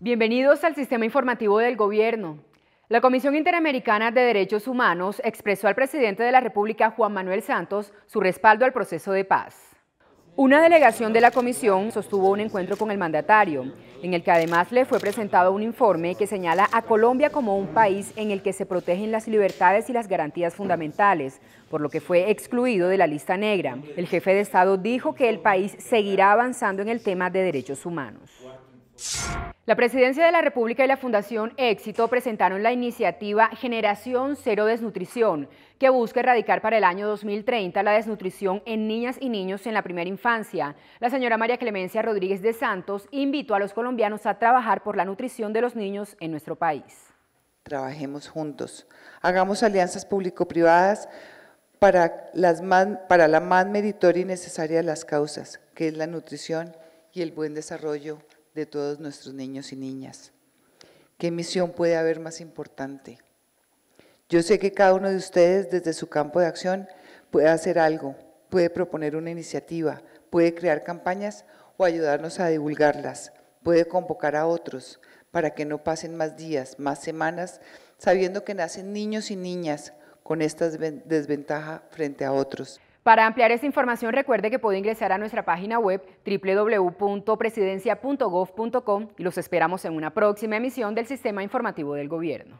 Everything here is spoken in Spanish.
Bienvenidos al sistema informativo del gobierno. La Comisión Interamericana de Derechos Humanos expresó al presidente de la República, Juan Manuel Santos, su respaldo al proceso de paz. Una delegación de la comisión sostuvo un encuentro con el mandatario, en el que además le fue presentado un informe que señala a Colombia como un país en el que se protegen las libertades y las garantías fundamentales, por lo que fue excluido de la lista negra. El jefe de Estado dijo que el país seguirá avanzando en el tema de derechos humanos. La Presidencia de la República y la Fundación Éxito presentaron la iniciativa Generación Cero Desnutrición, que busca erradicar para el año 2030 la desnutrición en niñas y niños en la primera infancia. La señora María Clemencia Rodríguez de Santos invitó a los colombianos a trabajar por la nutrición de los niños en nuestro país. Trabajemos juntos, hagamos alianzas público-privadas para, para la más meritoria y necesaria de las causas, que es la nutrición y el buen desarrollo de todos nuestros niños y niñas. ¿Qué misión puede haber más importante? Yo sé que cada uno de ustedes desde su campo de acción puede hacer algo, puede proponer una iniciativa, puede crear campañas o ayudarnos a divulgarlas, puede convocar a otros para que no pasen más días, más semanas, sabiendo que nacen niños y niñas con esta desventaja frente a otros. Para ampliar esta información recuerde que puede ingresar a nuestra página web www.presidencia.gov.com y los esperamos en una próxima emisión del Sistema Informativo del Gobierno.